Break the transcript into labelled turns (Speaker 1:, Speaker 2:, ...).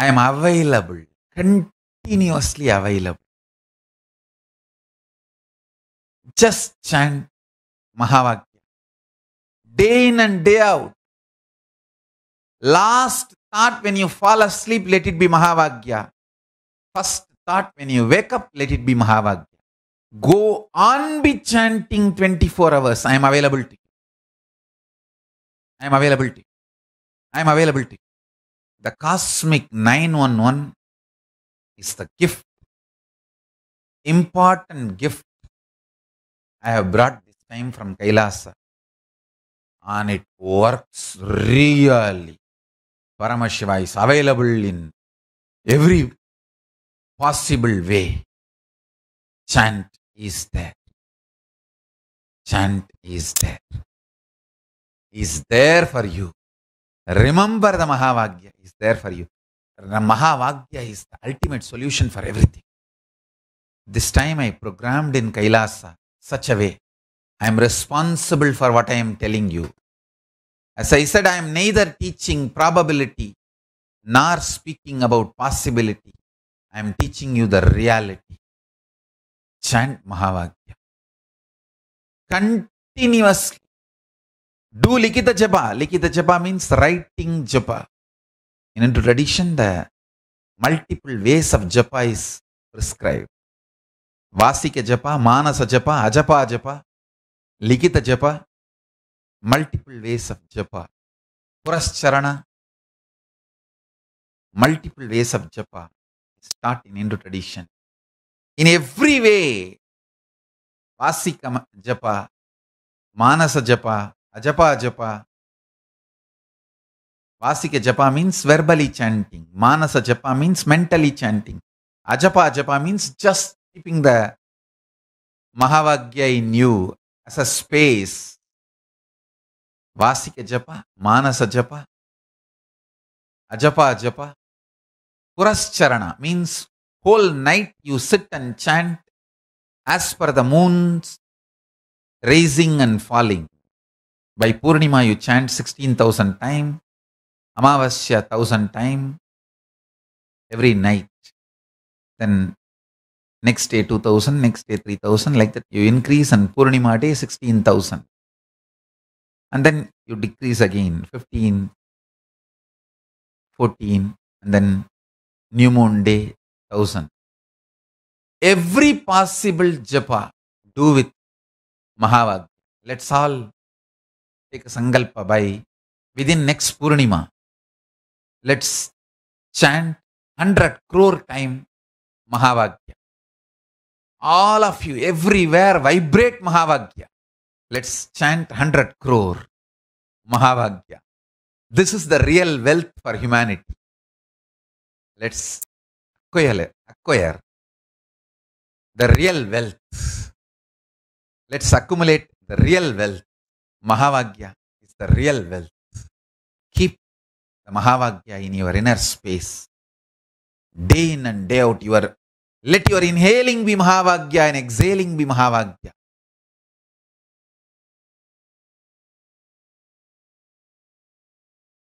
Speaker 1: I am available, continuously available. Just chant Mahavakya day in and day out.
Speaker 2: Last thought when you fall asleep, let it be Mahavagya. First thought when you wake up, let it be Mahavagya. Go on be chanting 24
Speaker 1: hours. I am available to you. I am available to you. I am available to you. The cosmic 911 is the gift, important gift I have brought this
Speaker 2: time from Kailasa. And it works really.
Speaker 1: Paramashiva is available in every possible way. Chant is there. Chant is there. Is there for you. Remember
Speaker 2: the Mahavagya is there for you. The Mahavagya is the ultimate solution for everything. This time I programmed in Kailasa such a way. I am responsible for what I am telling you. As I said, I am neither teaching probability nor speaking about possibility. I am teaching you the reality. Chant Mahavagya. Continuously Do Likita Japa. Likita Japa means writing Japa. In Hindu tradition, the multiple ways of Japa is prescribed. Vasika Japa, Manasa Japa, Ajapa Japa, Likita Japa. Multiple ways of Japa.
Speaker 1: Purascharana. Multiple ways of Japa start in Hindu tradition. In every way, Vasika Japa, Manasa Japa, Ajapa Ajapa.
Speaker 2: Vasika Japa means verbally chanting. Manasa Japa means mentally chanting. Ajapa Ajapa means just keeping the Mahavagya in you as a space. Vasika Japa, Manasa Japa, Ajapa Ajapa. Purascharana means whole night you sit and chant as per the moon's rising and falling. By Purnima, you chant 16,000 times, Amavasya 1,000 times every night. Then next day 2,000, next day 3,000, like that. You increase and Purnima day
Speaker 1: 16,000. And then you decrease again 15, 14, and then new moon day 1000. Every possible japa do with Mahavagya. Let's all take a sankalpa by within next Purnima, let's chant 100 crore time
Speaker 2: Mahavagya. All of you, everywhere, vibrate Mahavagya. Let's chant 100 crore Mahavagya. This is the real
Speaker 1: wealth for humanity. Let's acquire, acquire the real wealth. Let's accumulate the real wealth Mahavagya is the real wealth. Keep
Speaker 2: the Mahavagya in your inner space. Day in and day out, you are
Speaker 1: let your inhaling be Mahavagya and exhaling be Mahavagya.